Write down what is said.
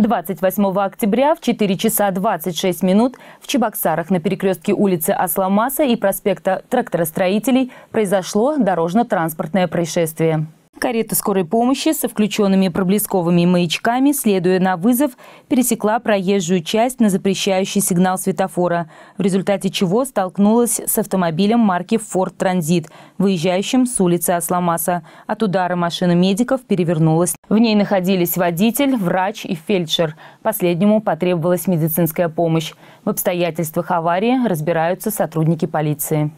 28 октября в 4 часа 26 минут в Чебоксарах на перекрестке улицы Асламаса и проспекта Тракторостроителей произошло дорожно-транспортное происшествие. Карета скорой помощи со включенными проблесковыми маячками, следуя на вызов, пересекла проезжую часть на запрещающий сигнал светофора, в результате чего столкнулась с автомобилем марки Ford Transit, выезжающим с улицы Асламаса. От удара машина медиков перевернулась. В ней находились водитель, врач и фельдшер. Последнему потребовалась медицинская помощь. В обстоятельствах аварии разбираются сотрудники полиции.